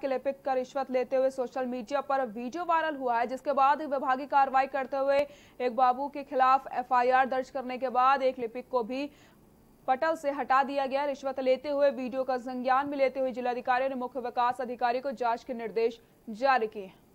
के लिपिक का रिश्वत लेते हुए सोशल मीडिया पर वीडियो वायरल हुआ है जिसके बाद विभागीय कार्रवाई करते हुए एक बाबू के खिलाफ एफआईआर दर्ज करने के बाद एक लिपिक को भी पटल से हटा दिया गया रिश्वत लेते हुए वीडियो का संज्ञान भी लेते हुए जिलाधिकारी ने मुख्य विकास अधिकारी को जांच के निर्देश जारी किए